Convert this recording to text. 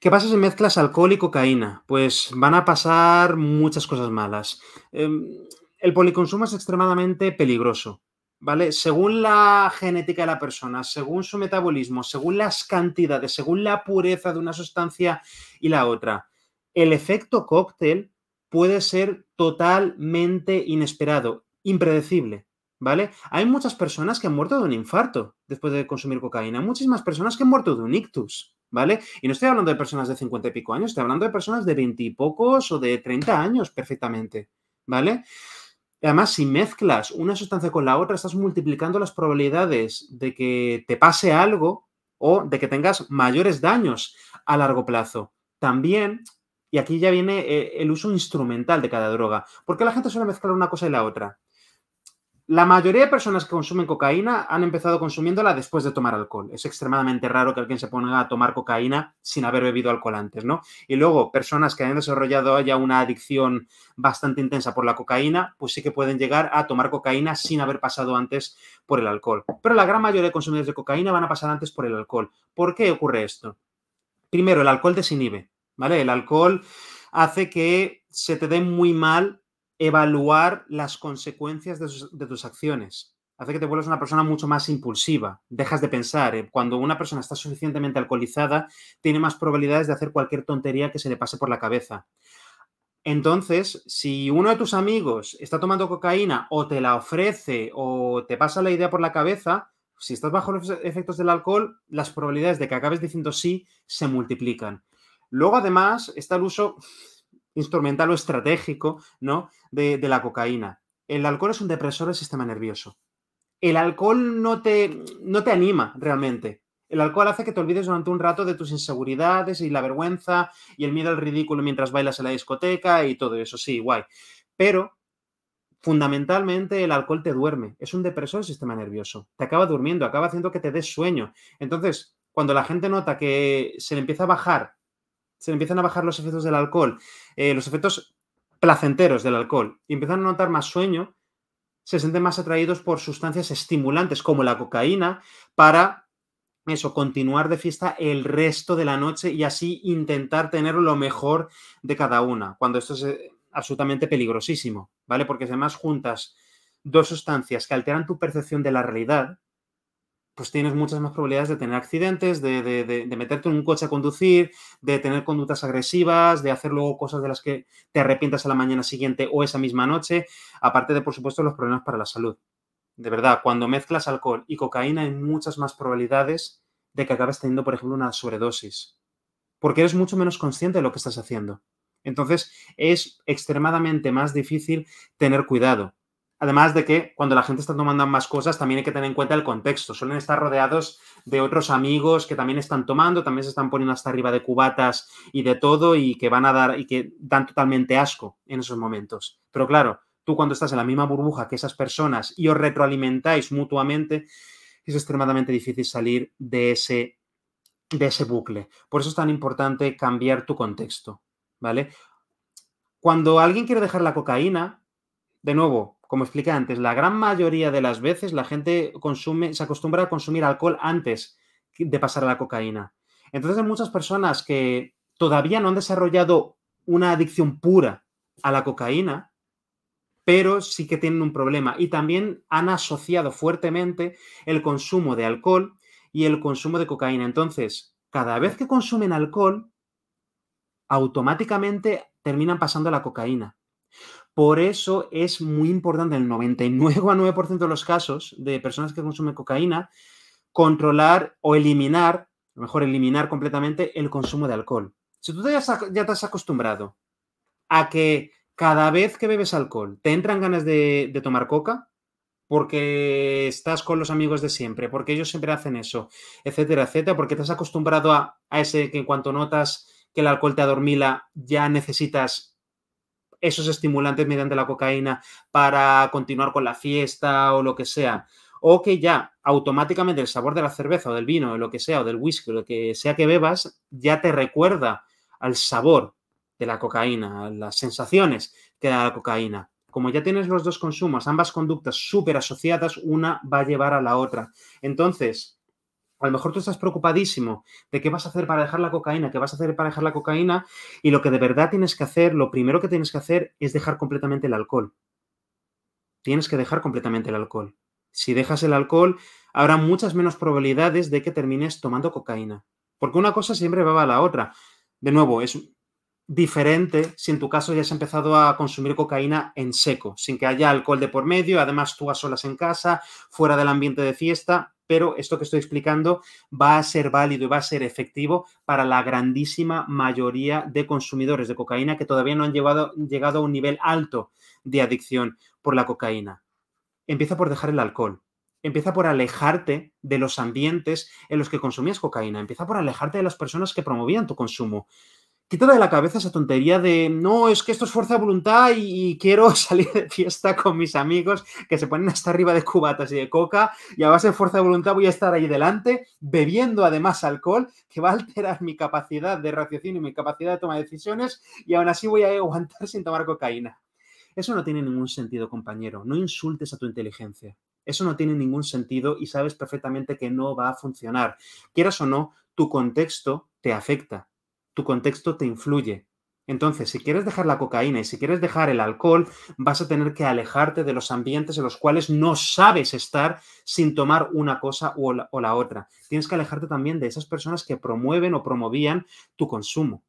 ¿Qué pasa si mezclas alcohol y cocaína? Pues van a pasar muchas cosas malas. Em, el policonsumo es extremadamente peligroso. ¿Vale? Según la genética de la persona, según su metabolismo, según las cantidades, según la pureza de una sustancia y la otra, el efecto cóctel puede ser totalmente inesperado, impredecible. ¿Vale? Hay muchas personas que han muerto de un infarto después de consumir cocaína, muchísimas personas que han muerto de un ictus. ¿vale? Y no estoy hablando de personas de 50 y pico años, estoy hablando de personas de 20 y pocos o de 30 años perfectamente, ¿vale? Además, si mezclas una sustancia con la otra, estás multiplicando las probabilidades de que te pase algo o de que tengas mayores daños a largo plazo. También, y aquí ya viene eh, el uso instrumental de cada droga, porque la gente suele mezclar una cosa y la otra. La mayoría de personas que consumen cocaína han empezado consumiéndola después de tomar alcohol. Es extremadamente raro que alguien se ponga a tomar cocaína sin haber bebido alcohol antes, ¿no? Y luego, personas que hayan desarrollado ya una adicción bastante intensa por la cocaína, pues sí que pueden llegar a tomar cocaína sin haber pasado antes por el alcohol. Pero la gran mayoría de consumidores de cocaína van a pasar antes por el alcohol. ¿Por qué ocurre esto? Primero, el alcohol desinhibe, ¿vale? El alcohol hace que se te dé muy mal evaluar las consecuencias de, tus acciones. Hace que te vuelvas una persona mucho más impulsiva. Dejas de pensar. ¿eh? Cuando una persona está suficientemente alcoholizada, tiene más probabilidades de hacer cualquier tontería que se le pase por la cabeza. Entonces, si uno de tus amigos está tomando cocaína o te la ofrece o te pasa la idea por la cabeza, si estás bajo los efectos del alcohol, las probabilidades de que acabes diciendo sí se multiplican. Luego, además, está el uso instrumental o estratégico ¿no? de, la cocaína. El alcohol es un depresor del sistema nervioso. El alcohol no te, no te anima realmente. El alcohol hace que te olvides durante un rato de tus inseguridades y la vergüenza y el miedo al ridículo mientras bailas en la discoteca y todo eso, sí, guay. Pero fundamentalmente el alcohol te duerme, es un depresor del sistema nervioso, te acaba durmiendo, acaba haciendo que te des sueño. Entonces, cuando la gente nota que se le empieza a bajar se empiezan a bajar los efectos del alcohol, eh, los efectos placenteros del alcohol, y empiezan a notar más sueño, se sienten más atraídos por sustancias estimulantes como la cocaína para eso, continuar de fiesta el resto de la noche y así intentar tener lo mejor de cada una, cuando esto es eh, absolutamente peligrosísimo, ¿vale? Porque además juntas dos sustancias que alteran tu percepción de la realidad, pues tienes muchas más probabilidades de tener accidentes, de, de, de, meterte en un coche a conducir, de tener conductas agresivas, de hacer luego cosas de las que te arrepientas a la mañana siguiente o esa misma noche, aparte de, por supuesto, los problemas para la salud. De verdad, cuando mezclas alcohol y cocaína hay muchas más probabilidades de que acabes teniendo, por ejemplo, una sobredosis, porque eres mucho menos consciente de lo que estás haciendo. Entonces, es extremadamente más difícil tener cuidado. Además de que cuando la gente está tomando más cosas, también hay que tener en cuenta el contexto. Suelen estar rodeados de otros amigos que también están tomando, también se están poniendo hasta arriba de cubatas y de todo, y que van a dar y que dan totalmente asco en esos momentos. Pero claro, tú cuando estás en la misma burbuja que esas personas y os retroalimentáis mutuamente, es extremadamente difícil salir de ese, de ese bucle. Por eso es tan importante cambiar tu contexto, ¿vale? Cuando alguien quiere dejar la cocaína, de nuevo, como expliqué antes, la gran mayoría de las veces la gente se acostumbra a consumir alcohol antes de pasar a la cocaína. Entonces hay muchas personas que todavía no han desarrollado una adicción pura a la cocaína, pero sí que tienen un problema. Y también han asociado fuertemente el consumo de alcohol y el consumo de cocaína. Entonces, cada vez que consumen alcohol, automáticamente terminan pasando a la cocaína. Por eso es muy importante en el 99,9% de los casos de personas que consumen cocaína controlar o eliminar, mejor eliminar completamente el consumo de alcohol. Si tú ya te has acostumbrado a que cada vez que bebes alcohol te entran ganas de, tomar coca, porque estás con los amigos de siempre, porque ellos siempre hacen eso, etcétera, etcétera, porque te has acostumbrado a, a, ese que en cuanto notas que el alcohol te adormila, ya necesitas esos estimulantes mediante la cocaína para continuar con la fiesta o lo que sea, o que ya automáticamente el sabor de la cerveza o del vino o lo que sea, o del whisky, o lo que sea que bebas, ya te recuerda al sabor de la cocaína, las sensaciones que da la cocaína. Como ya tienes los dos consumos, ambas conductas súper asociadas, una va a llevar a la otra. Entonces, a lo mejor tú estás preocupadísimo de qué vas a hacer para dejar la cocaína, qué vas a hacer para dejar la cocaína, y lo que de verdad tienes que hacer, lo primero que tienes que hacer es dejar completamente el alcohol. Tienes que dejar completamente el alcohol. Si dejas el alcohol, habrá muchas menos probabilidades de que termines tomando cocaína. Porque una cosa siempre va a la otra. De nuevo, es diferente si en tu caso ya has empezado a consumir cocaína en seco, sin que haya alcohol de por medio, además tú a solas en casa, fuera del ambiente de fiesta, pero esto que estoy explicando va a ser válido y va a ser efectivo para la grandísima mayoría de consumidores de cocaína que todavía no han llegado a un nivel alto de adicción por la cocaína. Empieza por dejar el alcohol. Empieza por alejarte de los ambientes en los que consumías cocaína. Empieza por alejarte de las personas que promovían tu consumo quítate de la cabeza esa tontería de no, es que esto es fuerza de voluntad y, quiero salir de fiesta con mis amigos que se ponen hasta arriba de cubatas y de coca y a base de fuerza de voluntad voy a estar ahí delante bebiendo además alcohol que va a alterar mi capacidad de raciocinio y mi capacidad de toma de decisiones y aún así voy a aguantar sin tomar cocaína. Eso no tiene ningún sentido, compañero. No insultes a tu inteligencia. Eso no tiene ningún sentido y sabes perfectamente que no va a funcionar. Quieras o no, tu contexto te afecta tu contexto te influye. Entonces, si quieres dejar la cocaína y si quieres dejar el alcohol, vas a tener que alejarte de los ambientes en los cuales no sabes estar sin tomar una cosa o la, otra. Tienes que alejarte también de esas personas que promueven o promovían tu consumo.